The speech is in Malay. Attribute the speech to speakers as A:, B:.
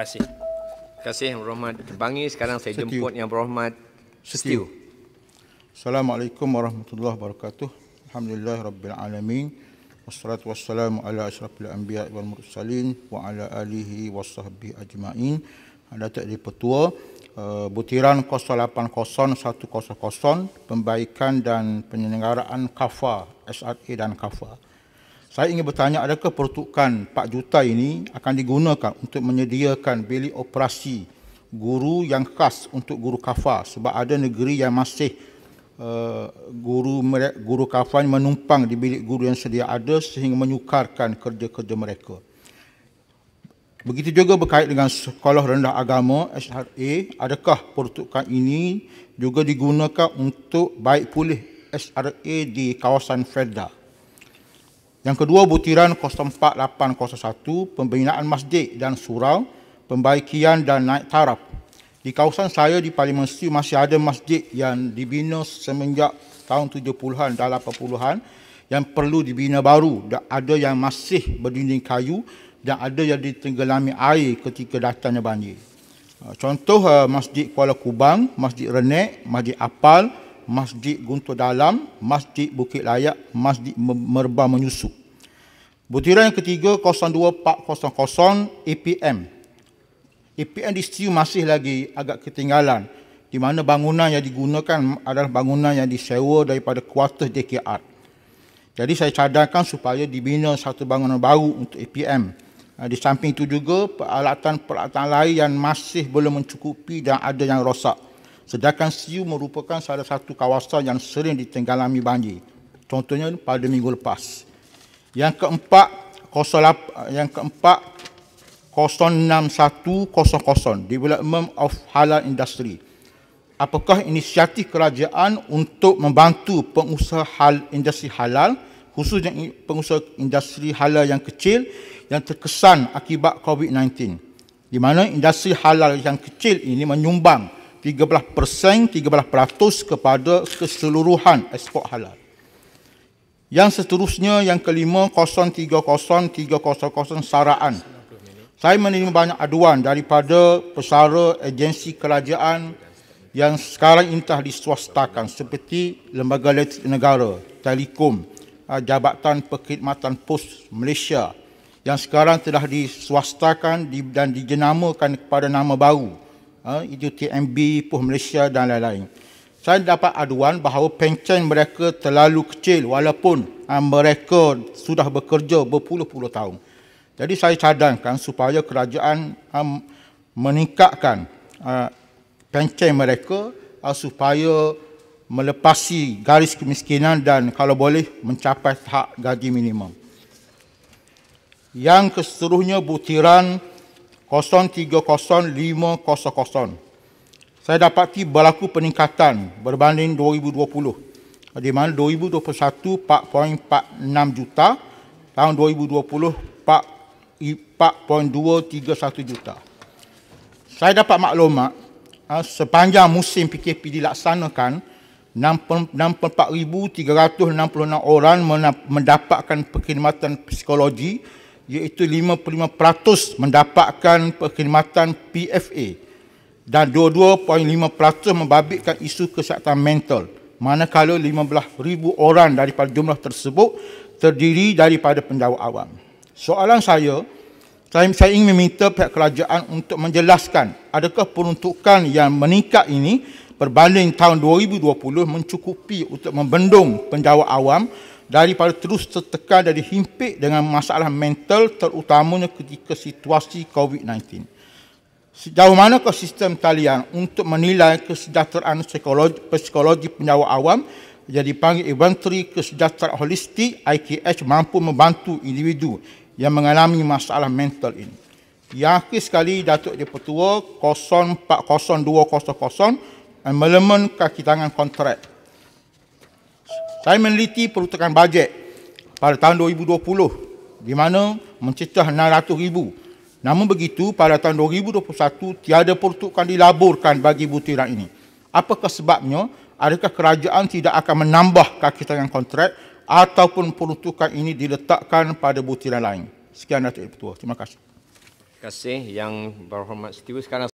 A: kasih. Terima kasih Rahmat Bangi. Sekarang saya Setiu. jemput yang berhormat Setiu. Assalamualaikum warahmatullahi wabarakatuh. Alhamdulillah rabbil alamin. Wassalatu wassalamu ala asyrafil anbiya wal mursalin wa ala alihi washabbihi ajmain. Ada tak di petua eh, butiran 080100 pembaikan dan penyelenggaraan kafa SRA dan kafa. Saya ingin bertanya adakah peruntukan 4 juta ini akan digunakan untuk menyediakan bilik operasi guru yang khas untuk guru kafar sebab ada negeri yang masih uh, guru guru kafar menumpang di bilik guru yang sedia ada sehingga menyukarkan kerja-kerja mereka. Begitu juga berkait dengan sekolah rendah agama SRA, adakah peruntukan ini juga digunakan untuk baik pulih SRA di kawasan Fedah? Yang kedua butiran 04801 pembinaan masjid dan surau, pembaikian dan naik taraf. Di kawasan saya di Parlimen Sri masih ada masjid yang dibina semenjak tahun 70-an dan 80-an yang perlu dibina baru. Dan ada yang masih berdinding kayu dan ada yang ditenggelami air ketika datangnya banjir. Contoh eh, Masjid Kuala Kubang, Masjid Renek, Masjid Apal, Masjid Guntur Dalam, Masjid Bukit Layak, Masjid Merba Menyusu. Butiran yang ketiga 02400 APM. APM di situ masih lagi agak ketinggalan di mana bangunan yang digunakan adalah bangunan yang disewa daripada kuartus DKR. Jadi saya cadangkan supaya dibina satu bangunan baru untuk APM. Di samping itu juga peralatan-peralatan lain yang masih belum mencukupi dan ada yang rosak. Sedangkan Siu merupakan salah satu kawasan yang sering ditenggalami banjir. Contohnya pada minggu lepas. Yang keempat, 08, yang keempat 06100 Development of Halal Industry. Apakah inisiatif kerajaan untuk membantu pengusaha hal industri halal khususnya pengusaha industri halal yang kecil yang terkesan akibat COVID-19 di mana industri halal yang kecil ini menyumbang 13%, 13% kepada keseluruhan ekspor halal. Yang seterusnya, yang kelima, 030300 saraan. Saya menerima banyak aduan daripada pesara agensi kerajaan yang sekarang ini telah diswastakan seperti Lembaga Elektrik Negara, Telekom, ah, Jabatan Perkhidmatan Pos Malaysia yang sekarang telah diswastakan dan dijenamakan kepada nama baru. Ha, itu TMB, Puh Malaysia dan lain-lain. Saya dapat aduan bahawa pencen mereka terlalu kecil walaupun ha, mereka sudah bekerja berpuluh-puluh tahun. Jadi saya cadangkan supaya kerajaan ha, meningkatkan pencen mereka supaya melepasi garis kemiskinan dan kalau boleh mencapai hak gaji minimum. Yang keseluruhnya butiran 0300500. Saya dapati berlaku peningkatan berbanding 2020. Di mana 2021 4.46 juta, tahun 2020 4.231 juta. Saya dapat maklumat ha, sepanjang musim PKP dilaksanakan 64,366 orang mendapatkan perkhidmatan psikologi iaitu 55% mendapatkan perkhidmatan PFA dan 22.5% membabitkan isu kesihatan mental manakala 15,000 orang daripada jumlah tersebut terdiri daripada pendawa awam. Soalan saya, saya, ingin meminta pihak kerajaan untuk menjelaskan adakah peruntukan yang meningkat ini berbanding tahun 2020 mencukupi untuk membendung pendawa awam daripada terus tertekan dan dihimpit dengan masalah mental terutamanya ketika situasi COVID-19. Sejauh mana ke sistem talian untuk menilai kesejahteraan psikologi, psikologi penyawa awam yang dipanggil inventory kesejahteraan holistik IKH mampu membantu individu yang mengalami masalah mental ini. Yang akhir sekali Datuk Deputua 040200 Amendment Kaki Tangan Kontrak saya meneliti peruntukan bajet pada tahun 2020 di mana mencecah 600 ribu. Namun begitu, pada tahun 2021, tiada peruntukan dilaburkan bagi butiran ini. Apakah sebabnya? Adakah kerajaan tidak akan menambah kaki tangan kontrak ataupun peruntukan ini diletakkan pada butiran lain? Sekian Datuk Ketua. Terima kasih. Terima kasih yang berhormat setiap sekarang.